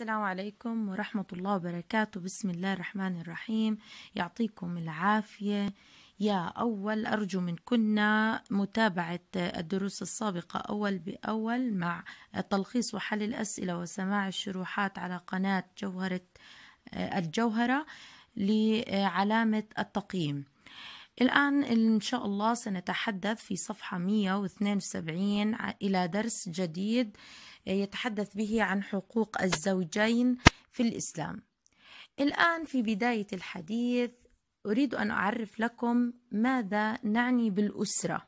السلام عليكم ورحمة الله وبركاته بسم الله الرحمن الرحيم يعطيكم العافية يا أول أرجو منكن متابعة الدروس السابقة أول بأول مع تلخيص وحل الأسئلة وسماع الشروحات على قناة جوهرة الجوهرة لعلامة التقييم الآن إن شاء الله سنتحدث في صفحة 172 إلى درس جديد يتحدث به عن حقوق الزوجين في الإسلام الآن في بداية الحديث أريد أن أعرف لكم ماذا نعني بالأسرة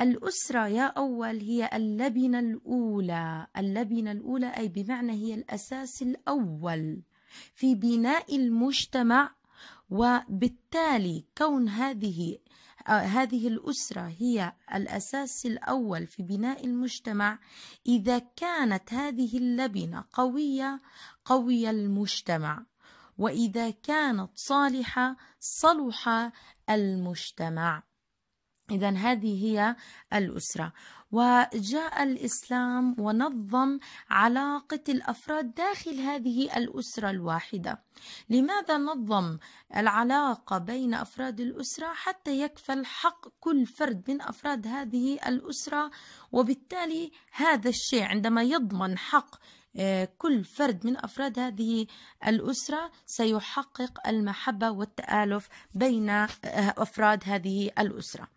الأسرة يا أول هي اللبنة الأولى اللبنة الأولى أي بمعنى هي الأساس الأول في بناء المجتمع وبالتالي كون هذه آه، هذه الأسرة هي الأساس الأول في بناء المجتمع إذا كانت هذه اللبنة قوية قوي المجتمع وإذا كانت صالحة صلح المجتمع إذا هذه هي الأسرة وجاء الإسلام ونظم علاقة الأفراد داخل هذه الأسرة الواحدة لماذا نظم العلاقة بين أفراد الأسرة حتى يكفل حق كل فرد من أفراد هذه الأسرة وبالتالي هذا الشيء عندما يضمن حق آه، كل فرد من أفراد هذه الأسرة سيحقق المحبة والتآلف بين آه، أفراد هذه الأسرة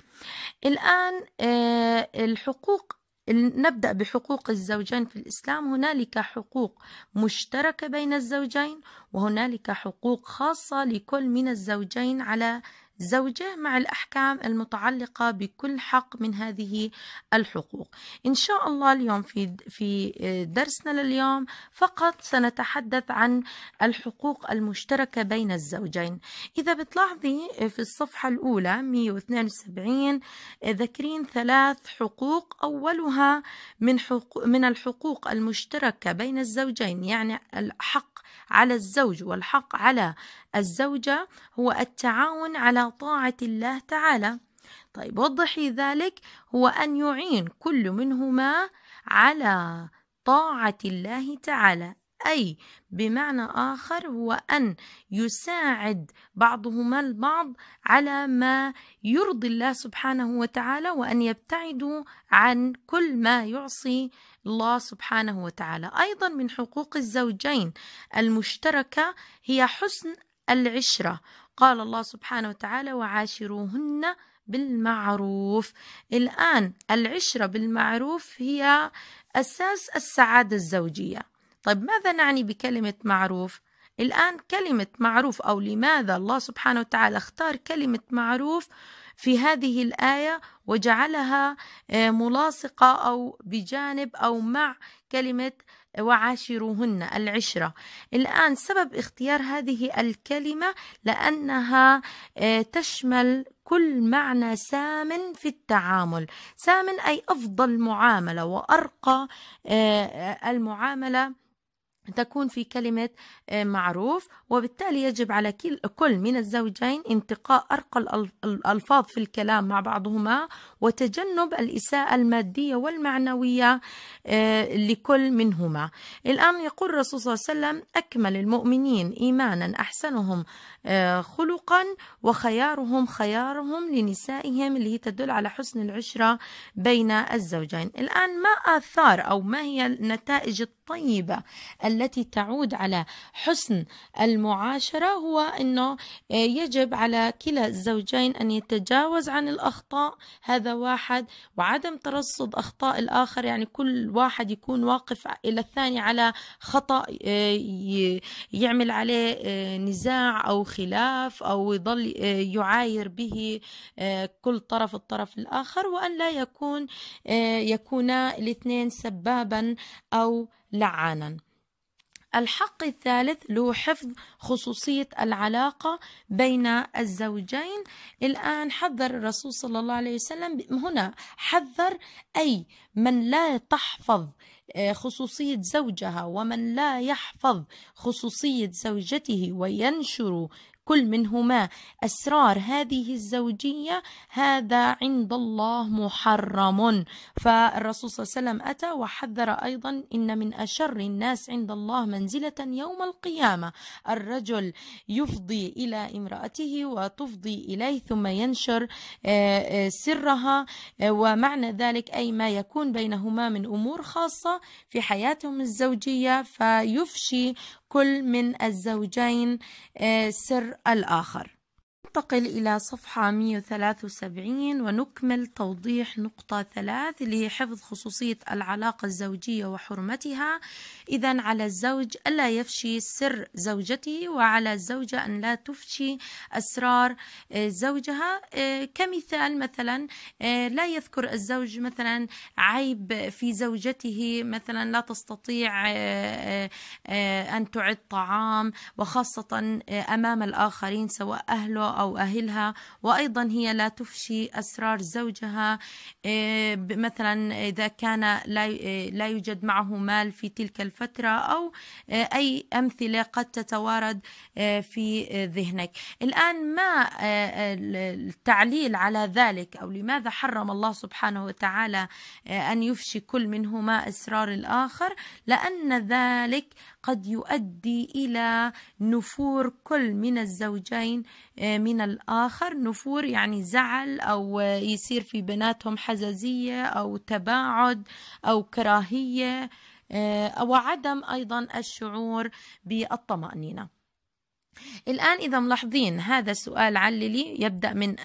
الآن آه، الحقوق نبدأ بحقوق الزوجين في الإسلام هنالك حقوق مشتركة بين الزوجين وهنالك حقوق خاصة لكل من الزوجين على الزوجة مع الأحكام المتعلقة بكل حق من هذه الحقوق إن شاء الله اليوم في في آه، درسنا لليوم فقط سنتحدث عن الحقوق المشتركة بين الزوجين إذا بتلاحظي آه، في الصفحة الأولى 172 آه، ذاكرين ثلاث حقوق أولها من حقوق من الحقوق المشتركة بين الزوجين يعني الحق على الزوج والحق على الزوجة هو التعاون على طاعة الله تعالى طيب وضحي ذلك هو أن يعين كل منهما على طاعة الله تعالى أي بمعنى آخر هو أن يساعد بعضهما البعض على ما يرضي الله سبحانه وتعالى وأن يبتعدوا عن كل ما يعصي الله سبحانه وتعالى أيضا من حقوق الزوجين المشتركة هي حسن العشرة قال الله سبحانه وتعالى وعاشروهن بالمعروف الآن العشرة بالمعروف هي أساس السعادة الزوجية طيب ماذا نعني بكلمة معروف؟ الآن كلمة معروف أو لماذا الله سبحانه وتعالى اختار كلمة معروف في هذه الآية وجعلها آه، ملاصقة أو بجانب أو مع كلمة وعاشروهن العشرة الآن سبب اختيار هذه الكلمة لأنها آه، تشمل كل معنى سام في التعامل سام أي أفضل معاملة وأرقى آه، آه، المعاملة تكون في كلمة آه، معروف وبالتالي يجب على كل من الزوجين انتقاء أرقى الألفاظ في الكلام مع بعضهما وتجنب الإساءة المادية والمعنوية آه، لكل منهما الآن يقول الرسول صلى الله عليه وسلم أكمل المؤمنين إيمانا أحسنهم آه، خلقا وخيارهم خيارهم لنسائهم اللي هي تدل على حسن العشرة بين الزوجين الآن ما آثار أو ما هي النتائج الطيبة التي تعود على حسن المعاشرة هو أنه آه، يجب على كلا الزوجين أن يتجاوز عن الأخطاء هذا واحد وعدم ترصد أخطاء الآخر يعني كل واحد يكون واقف إلى الثاني على خطأ آه، يعمل عليه آه، نزاع أو خلاف أو يضل يعاير به كل طرف الطرف الآخر وأن لا يكون يكونا الاثنين سبابا أو لعانا الحق الثالث له حفظ خصوصية العلاقة بين الزوجين الآن حذر الرسول صلى الله عليه وسلم هنا حذر أي من لا تحفظ آه، خصوصية زوجها ومن لا يحفظ خصوصية زوجته وينشر كل منهما أسرار هذه الزوجية هذا عند الله محرم فالرسول صلى الله عليه وسلم أتى وحذر أيضا إن من أشر الناس عند الله منزلة يوم القيامة الرجل يفضي إلى امرأته وتفضي إليه ثم ينشر آه، آه، سرها آه، ومعنى ذلك أي ما يكون بينهما من أمور خاصة في حياتهم الزوجية فيفشي كل من الزوجين آه، سر الآخر ننتقل إلى صفحة 173 ونكمل توضيح نقطة ثلاث لحفظ خصوصية العلاقة الزوجية وحرمتها إذا على الزوج ألا يفشي سر زوجته وعلى الزوجة أن لا تفشي أسرار آه، زوجها آه، كمثال مثلا آه، لا يذكر الزوج مثلا عيب في زوجته مثلا لا تستطيع أن تعد طعام وخاصة أمام الآخرين سواء أهله أو أهلها وأيضا هي لا تفشي أسرار زوجها إيه، مثلا إذا كان إيه، لا يوجد معه مال في تلك الفترة أو إيه، أي أمثلة قد تتوارد في ذهنك الآن ما التعليل على ذلك أو لماذا حرم الله سبحانه وتعالى أن يفشي كل منهما إسرار الآخر لأن ذلك قد يؤدي إلى نفور كل من الزوجين آه، من الآخر نفور يعني زعل أو آه، يصير في بيناتهم حزازية أو تباعد أو كراهية آه، وعدم أيضا الشعور بالطمأنينة الآن إذا ملاحظين هذا السؤال عللي يبدأ من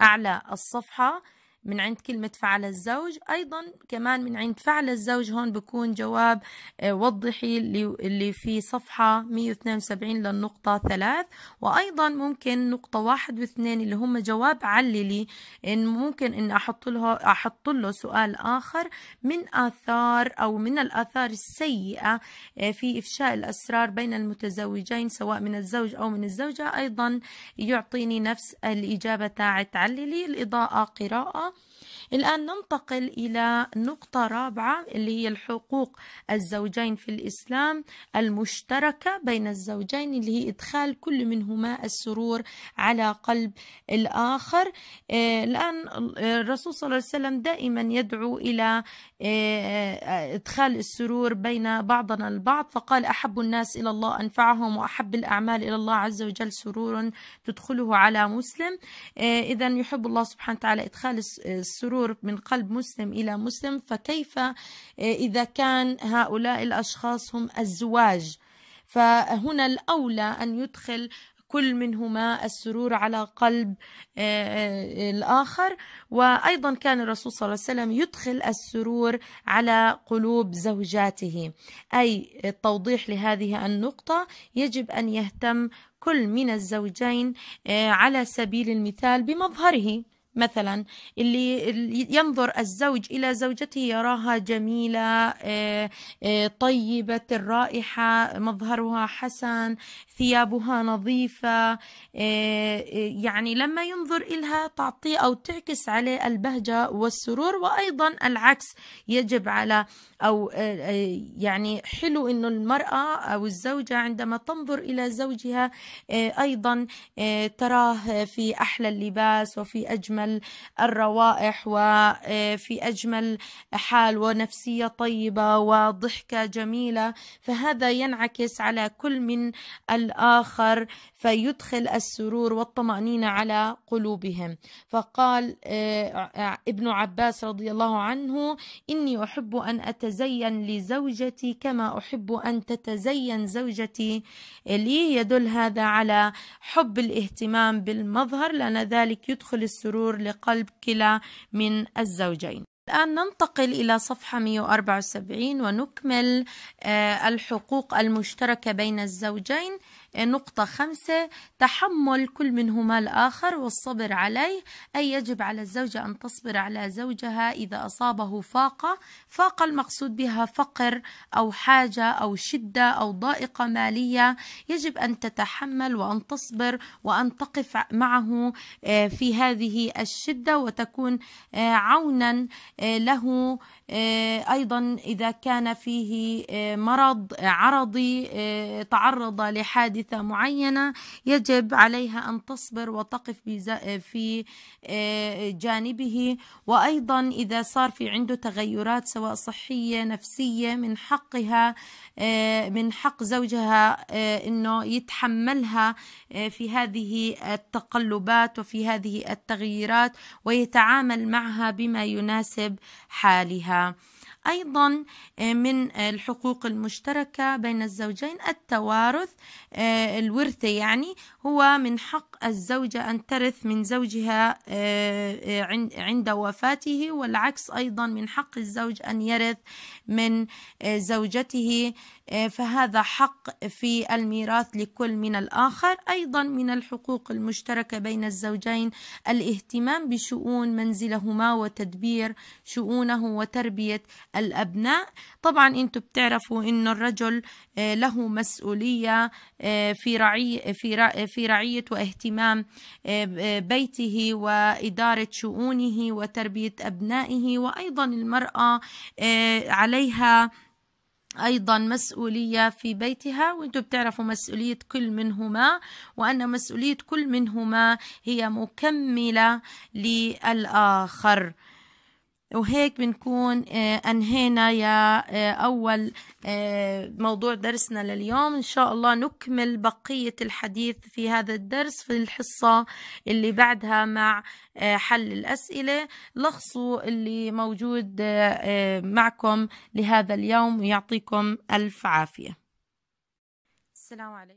أعلى الصفحة من عند كلمة فعل الزوج أيضا كمان من عند فعل الزوج هون بكون جواب آه، وضحي اللي في صفحة 172 للنقطة 3 وأيضا ممكن نقطة 1 و2 اللي هم جواب عللي إن ممكن إن أحط له أحط له سؤال آخر من آثار أو من الآثار السيئة آه، في إفشاء الأسرار بين المتزوجين سواء من الزوج أو من الزوجة أيضا يعطيني نفس الإجابة تاعت عللي الإضاءة قراءة الآن ننتقل إلى نقطة رابعة اللي هي الحقوق الزوجين في الإسلام المشتركة بين الزوجين اللي هي إدخال كل منهما السرور على قلب الآخر آه، الآن آه، الرسول صلى الله عليه وسلم دائما يدعو إلى آه، آه، إدخال السرور بين بعضنا البعض فقال أحب الناس إلى الله أنفعهم وأحب الأعمال إلى الله عز وجل سرور تدخله على مسلم آه، إذا يحب الله سبحانه وتعالى إدخال السرور من قلب مسلم إلى مسلم فكيف إذا كان هؤلاء الأشخاص هم الزواج فهنا الأولى أن يدخل كل منهما السرور على قلب آه، آه، الآخر وأيضا كان الرسول صلى الله عليه وسلم يدخل السرور على قلوب زوجاته أي التوضيح لهذه النقطة يجب أن يهتم كل من الزوجين آه، على سبيل المثال بمظهره مثلا اللي ينظر الزوج إلى زوجته يراها جميلة آه، آه، طيبة الرائحة مظهرها حسن ثيابها نظيفة آه، يعني لما ينظر إلها تعطيه أو تعكس عليه البهجة والسرور وأيضا العكس يجب على أو يعني حلو أنه المرأة أو الزوجة عندما تنظر إلى زوجها أيضا تراه في أحلى اللباس وفي أجمل أجمل الروائح وفي آه، أجمل حال ونفسية طيبة وضحكة جميلة فهذا ينعكس على كل من الآخر فيدخل السرور والطمأنينة على قلوبهم فقال آه، ابن عباس رضي الله عنه إني أحب أن أتزين لزوجتي كما أحب أن تتزين زوجتي لي يدل هذا على حب الاهتمام بالمظهر لأن ذلك يدخل السرور العبور لقلب كلا من الزوجين الآن ننتقل إلى صفحة 174 ونكمل آه، الحقوق المشتركة بين الزوجين نقطة خمسة تحمل كل منهما الآخر والصبر عليه أي يجب على الزوجة أن تصبر على زوجها إذا أصابه فاقة فاقة المقصود بها فقر أو حاجة أو شدة أو ضائقة مالية يجب أن تتحمل وأن تصبر وأن تقف معه آه، في هذه الشدة وتكون آه، عونا آه، له أيضا إذا كان فيه مرض عرضي تعرض لحادث حادثة معينة يجب عليها أن تصبر وتقف في آه، جانبه وأيضا إذا صار في عنده تغيرات سواء صحية نفسية من حقها آه، من حق زوجها آه، أنه يتحملها في هذه التقلبات وفي هذه التغييرات ويتعامل معها بما يناسب حالها أيضا آه، من الحقوق المشتركة بين الزوجين التوارث آه، الورثة يعني هو من حق الزوجة أن ترث من زوجها آه، آه، عند وفاته والعكس أيضا من حق الزوج أن يرث من آه، زوجته فهذا حق في الميراث لكل من الآخر أيضا من الحقوق المشتركة بين الزوجين الاهتمام بشؤون منزلهما وتدبير شؤونه وتربية الأبناء طبعا أنتم بتعرفوا أن الرجل له مسؤولية في رعي في رعية واهتمام اهتمام آه، آه، بيته وإدارة شؤونه وتربية أبنائه وأيضا المرأة آه، عليها ايضا مسؤوليه في بيتها وانتم بتعرفوا مسؤوليه كل منهما وان مسؤوليه كل منهما هي مكمله للاخر وهيك بنكون آه، أنهينا يا آه، أول آه، موضوع درسنا لليوم إن شاء الله نكمل بقية الحديث في هذا الدرس في الحصة اللي بعدها مع حل الأسئلة لخصوا اللي موجود معكم لهذا اليوم ويعطيكم ألف عافية السلام عليكم